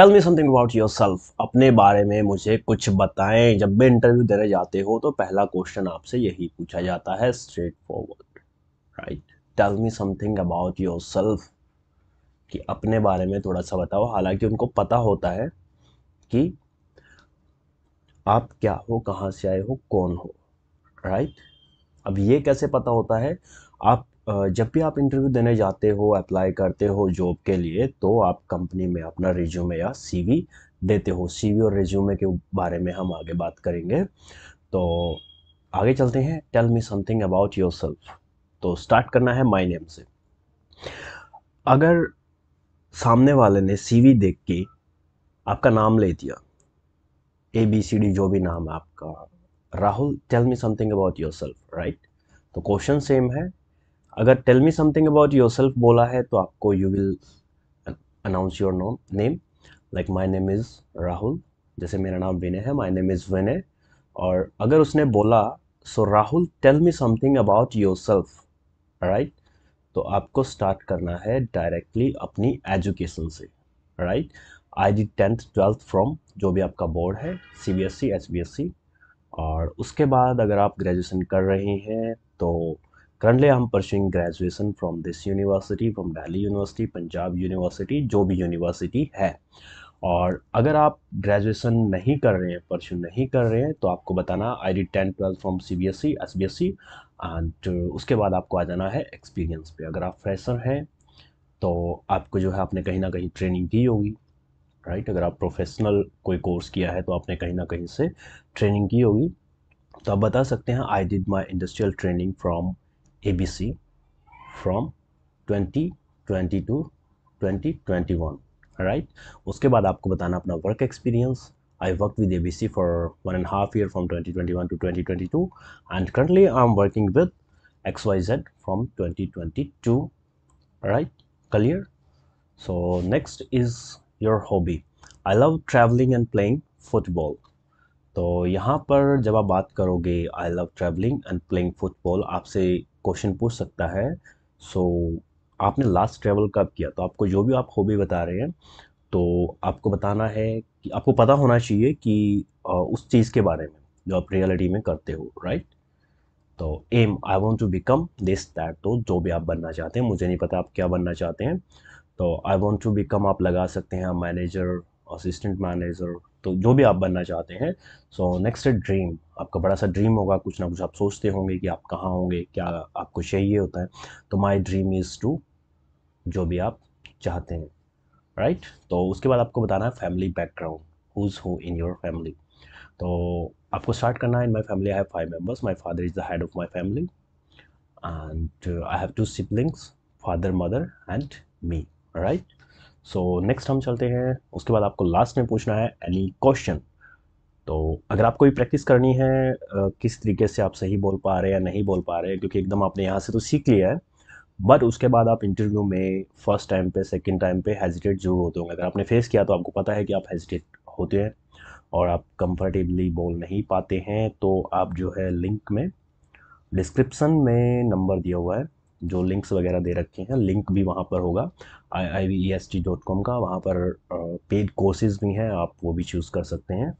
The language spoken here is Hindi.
Tell me something about yourself अपने बारे में मुझे कुछ बताएं जब भी इंटरव्यू देने जाते हो तो पहला क्वेश्चन आपसे यही पूछा जाता है straightforward right tell me something about yourself कि अपने बारे में थोड़ा सा बताओ हालांकि उनको पता होता है कि आप क्या हो कहाँ से आए हो कौन हो राइट right? अब ये कैसे पता होता है आप जब भी आप इंटरव्यू देने जाते हो अप्लाई करते हो जॉब के लिए तो आप कंपनी में अपना रिज्यूमे या सीवी देते हो सीवी और रिज्यूमे के बारे में हम आगे बात करेंगे तो आगे चलते हैं tell me something about yourself तो स्टार्ट करना है माई नेम से अगर सामने वाले ने सीवी देख के आपका नाम ले दिया ए बी सी डी जो भी नाम है आपका Rahul tell me something about yourself right तो क्वेश्चन सेम है अगर tell me something about yourself बोला है तो आपको you will announce your name name like my name is Rahul जैसे मेरा नाम विनय है माई नेम इज़ विनय और अगर उसने बोला so Rahul tell me something about yourself right तो आपको स्टार्ट करना है डायरेक्टली अपनी एजुकेशन से right I did tenth twelfth from जो भी आपका बोर्ड है C B S C S B S C और उसके बाद अगर आप ग्रेजुएशन कर रहे हैं तो currently i'm pursuing graduation from this university from delhi university punjab university जो भी university है और अगर आप ग्रेजुएशन नहीं कर रहे हैं परस्यू नहीं कर रहे हैं तो आपको बताना I did ten twelfth from C B S E S B S C and उसके बाद आपको आ जाना है एक्सपीरियंस पे अगर आप फ्रेशर हैं तो आपको जो है आपने कहीं ना कहीं ट्रेनिंग की होगी राइट अगर आप प्रोफेशनल कोई कोर्स किया है तो आपने कहीं ना कहीं से ट्रेनिंग की होगी तो आप बता सकते हैं I did my industrial training from ABC from 2020 to 2021 राइट उसके बाद आपको बताना अपना work experience I worked with ABC for one and a half year from 2021 to 2022 and currently I'm working with XYZ from 2022 right clear so next is your hobby I love traveling and playing football तो यहाँ पर जब आप बात करोगे I love travelling and playing football आपसे क्वेश्चन पूछ सकता है सो so, आपने लास्ट ट्रैवल कब किया तो आपको जो भी आप हॉबी बता रहे हैं तो आपको बताना है कि आपको पता होना चाहिए कि उस चीज़ के बारे में जो आप रियलिटी में करते हो राइट तो um I want to become this that तो जो भी आप बनना चाहते हैं मुझे नहीं पता आप क्या बनना चाहते हैं तो आई वॉन्ट टू बिकम आप लगा सकते हैं मैनेजर असिस्टेंट मैनेजर तो जो भी आप बनना चाहते हैं सो नेक्स्ट ड्रीम आपका बड़ा सा ड्रीम होगा कुछ ना कुछ आप सोचते होंगे कि आप कहाँ होंगे क्या आपको चाहिए होता है तो माई ड्रीम इज़ टू जो भी आप चाहते हैं राइट right? तो उसके बाद आपको बताना है family background whose who in your family तो आपको स्टार्ट करना है in my family I have five members my father is the head of my family and I have two siblings father mother and me right so so, next हम चलते हैं उसके बाद आपको लास्ट में पूछना है एनी क्वेश्चन तो अगर आपको भी प्रैक्टिस करनी है किस तरीके से आप सही बोल पा रहे हैं या नहीं बोल पा रहे क्योंकि एकदम आपने यहाँ से तो सीख लिया है बट उसके बाद आप इंटरव्यू में फर्स्ट टाइम पे सेकंड टाइम पे हेजिटेट जरूर होते होंगे अगर आपने फेस किया तो आपको पता है कि आप हेजिटेट होते हैं और आप कंफर्टेबली बोल नहीं पाते हैं तो आप जो है लिंक में डिस्क्रिप्सन में नंबर दिया हुआ है जो लिंक्स वगैरह दे रखे हैं लिंक भी वहाँ पर होगा I I V S T dot com का वहाँ पर पेड कोर्सेज़ भी हैं आप वो भी चूज़ कर सकते हैं